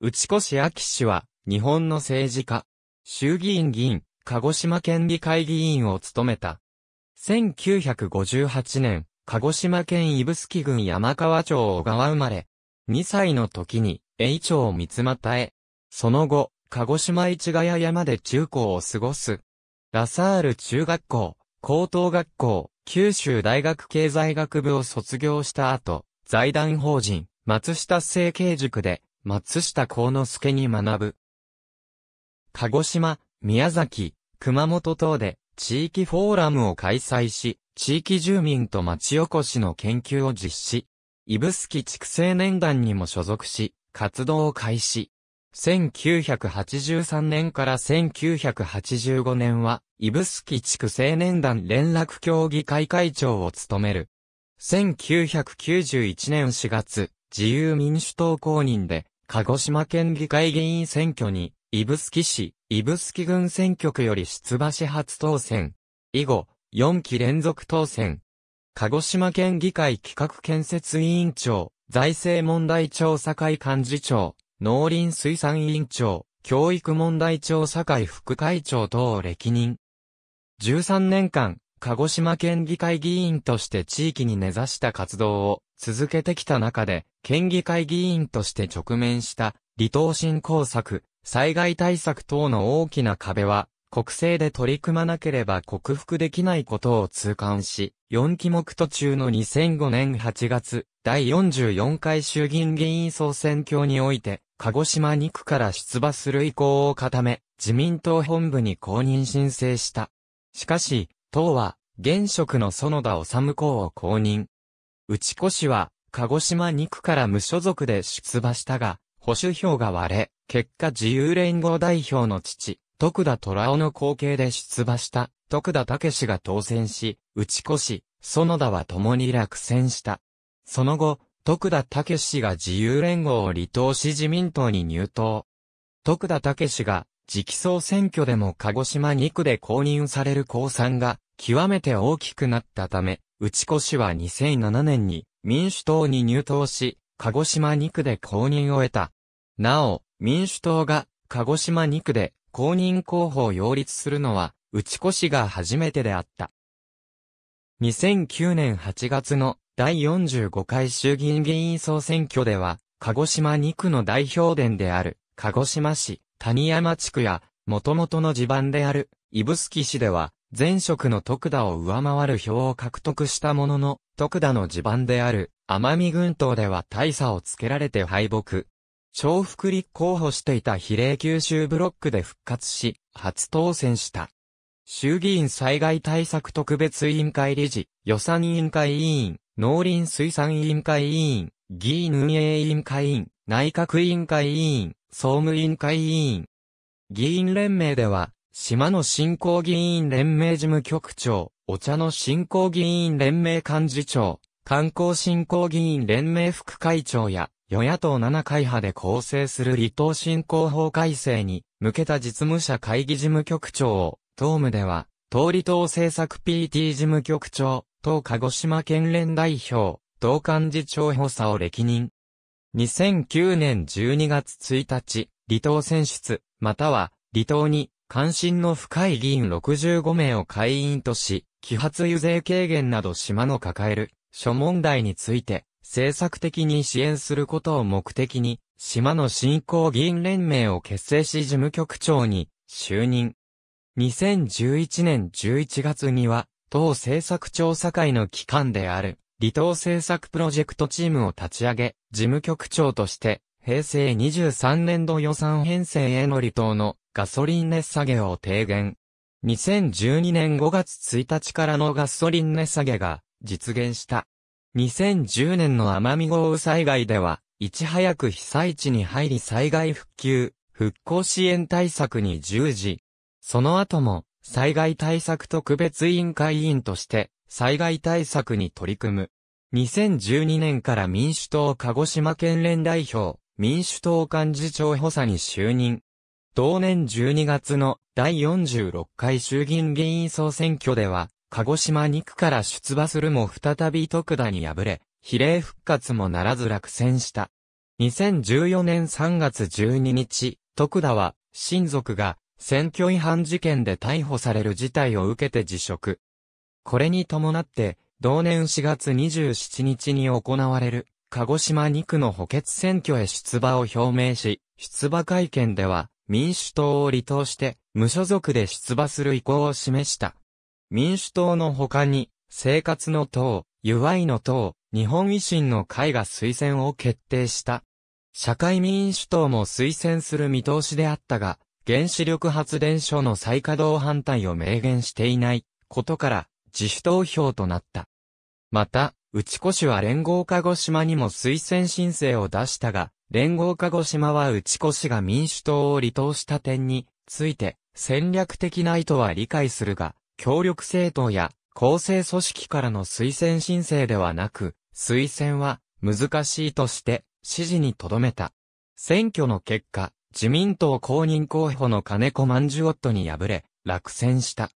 内越昭氏は、日本の政治家、衆議院議員、鹿児島県議会議員を務めた。1958年、鹿児島県指宿郡山川町小川生まれ、2歳の時に、永長三たへ。その後、鹿児島市ヶ谷山で中高を過ごす。ラサール中学校、高等学校、九州大学経済学部を卒業した後、財団法人、松下政経塾で、松下幸之助に学ぶ。鹿児島、宮崎、熊本等で地域フォーラムを開催し、地域住民と町おこしの研究を実施。指宿地区青年団にも所属し、活動を開始。1983年から1985年は、指宿地区青年団連絡協議会会長を務める。1991年4月、自由民主党公認で、鹿児島県議会議員選挙に、指宿市、指宿郡選挙区より出馬し初当選。以後、4期連続当選。鹿児島県議会企画建設委員長、財政問題調査会幹事長、農林水産委員長、教育問題調査会副会長等を歴任。13年間、鹿児島県議会議員として地域に根ざした活動を続けてきた中で、県議会議員として直面した離島振興策、災害対策等の大きな壁は、国政で取り組まなければ克服できないことを痛感し、4期目途中の2005年8月、第44回衆議院議員総選挙において、鹿児島2区から出馬する意向を固め、自民党本部に公認申請した。しかし、党は、現職の園田治公を公認。内子氏は、鹿児島2区から無所属で出馬したが、保守票が割れ、結果自由連合代表の父、徳田虎尾の後継で出馬した、徳田武氏が当選し、内子氏、園田は共に落選した。その後、徳田武氏が自由連合を離党し自民党に入党。徳田武氏が、直送選挙でも鹿児島2区で公認される公算が、極めて大きくなったため、内子氏は2007年に民主党に入党し、鹿児島2区で公認を得た。なお、民主党が鹿児島2区で公認候補を擁立するのは、内子氏が初めてであった。2009年8月の第45回衆議院議員総選挙では、鹿児島2区の代表伝である、鹿児島市、谷山地区や、元々の地盤である、指宿市では、前職の徳田を上回る票を獲得したものの、徳田の地盤である奄美群島では大差をつけられて敗北。重複立候補していた比例九州ブロックで復活し、初当選した。衆議院災害対策特別委員会理事、予算委員会委員、農林水産委員会委員、議員運営委員会委員、内閣委員会委員、総務委員会委員。議員連盟では、島の振興議員連盟事務局長、お茶の振興議員連盟幹事長、観光振興議員連盟副会長や、与野党7会派で構成する離島振興法改正に向けた実務者会議事務局長を、党務では、党離党政策 PT 事務局長、党鹿児島県連代表、党幹事長補佐を歴任。2009年12月1日、離島選出、または、離島に関心の深い議員65名を会員とし、揮発油税軽減など島の抱える諸問題について、政策的に支援することを目的に、島の振興議員連盟を結成し事務局長に就任。2011年11月には、党政策調査会の機関である、離島政策プロジェクトチームを立ち上げ、事務局長として、平成23年度予算編成への離島のガソリン値下げを提言。2012年5月1日からのガソリン値下げが実現した。2010年の奄美豪雨災害では、いち早く被災地に入り災害復旧、復興支援対策に従事。その後も、災害対策特別委員会委員として、災害対策に取り組む。2012年から民主党鹿児島県連代表、民主党幹事長補佐に就任。同年12月の第46回衆議院議員総選挙では、鹿児島2区から出馬するも再び徳田に敗れ、比例復活もならず落選した。2014年3月12日、徳田は、親族が、選挙違反事件で逮捕される事態を受けて辞職。これに伴って、同年4月27日に行われる、鹿児島2区の補欠選挙へ出馬を表明し、出馬会見では、民主党を離党して、無所属で出馬する意向を示した。民主党の他に、生活の党、弱いの党、日本維新の会が推薦を決定した。社会民主党も推薦する見通しであったが、原子力発電所の再稼働反対を明言していないことから、自主投票となった。また、内子氏は連合鹿児島にも推薦申請を出したが、連合鹿児島は内子氏が民主党を離党した点について、戦略的な意図は理解するが、協力政党や公正組織からの推薦申請ではなく、推薦は難しいとして支持に留めた。選挙の結果、自民党公認候補の金子万寿夫に敗れ、落選した。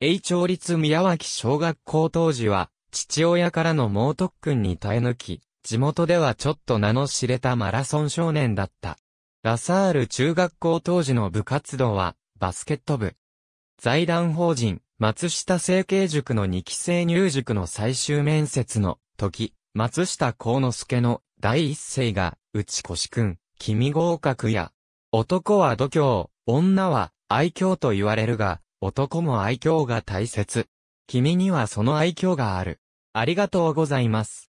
永長立宮脇小学校当時は、父親からの猛特訓に耐え抜き、地元ではちょっと名の知れたマラソン少年だった。ラサール中学校当時の部活動は、バスケット部。財団法人、松下成形塾の2期生入塾の最終面接の時、松下幸之助の第一声が、内越くん、君合格や、男は度胸、女は愛嬌と言われるが、男も愛嬌が大切。君にはその愛嬌がある。ありがとうございます。